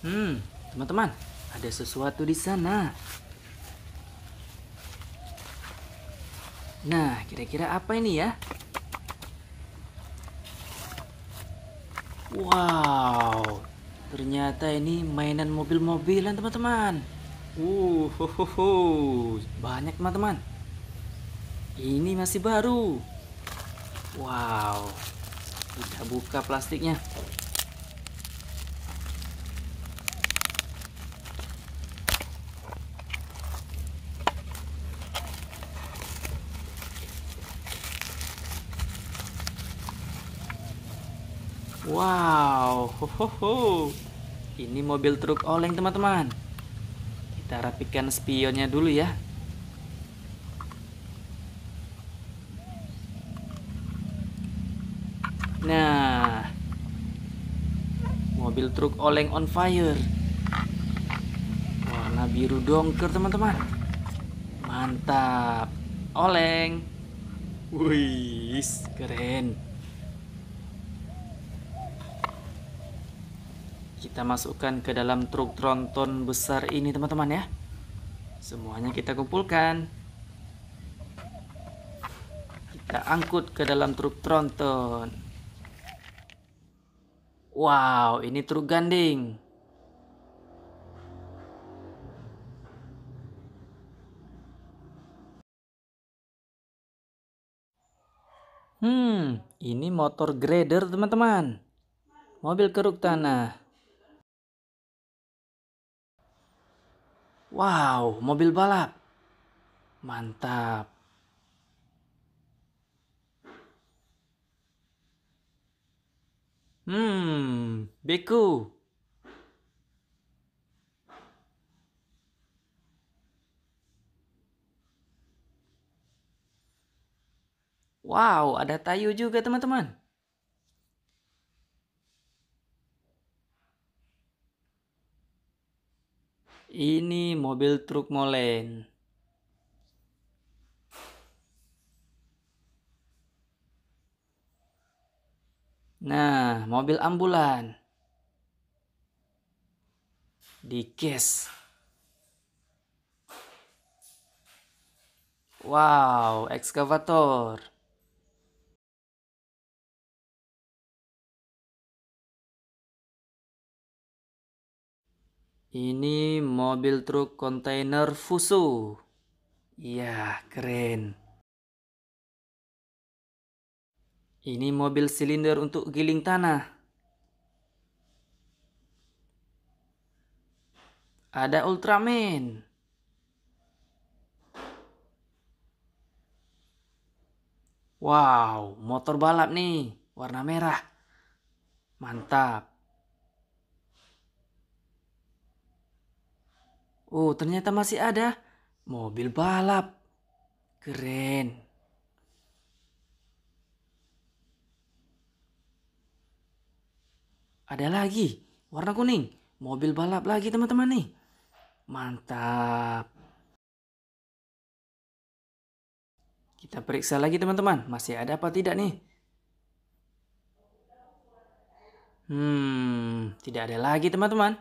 Hmm, teman-teman, ada sesuatu di sana. Nah, kira-kira apa ini ya? Wow, Ternyata ini mainan mobil-mobilan teman-teman. Uh, ho, ho, ho. banyak teman-teman. Ini masih baru. Wow, kita buka plastiknya. Wow, ho, ho, ho. ini mobil truk oleng teman-teman. Kita rapikan spionnya dulu ya. Nah, mobil truk oleng on fire. Warna biru dongker teman-teman. Mantap, oleng. Wih, keren. kita masukkan ke dalam truk tronton besar ini teman-teman ya semuanya kita kumpulkan kita angkut ke dalam truk tronton wow ini truk ganding Hmm, ini motor grader teman-teman. Mobil keruk tanah. Wow, mobil balap. Mantap. Hmm, beku. Wow, ada tayu juga teman-teman. Ini mobil truk molen. Nah, mobil ambulan. Di case. Wow, ekskavator. Ini mobil truk kontainer Fuso. Iya, keren. Ini mobil silinder untuk giling tanah. Ada Ultraman. Wow, motor balap nih, warna merah. Mantap. Oh, ternyata masih ada mobil balap. Keren. Ada lagi, warna kuning. Mobil balap lagi teman-teman nih. Mantap. Kita periksa lagi teman-teman, masih ada apa tidak nih? Hmm, tidak ada lagi teman-teman.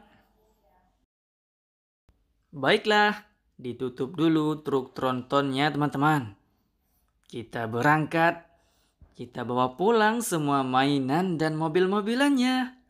Baiklah, ditutup dulu truk trontonnya teman-teman. Kita berangkat. Kita bawa pulang semua mainan dan mobil-mobilannya.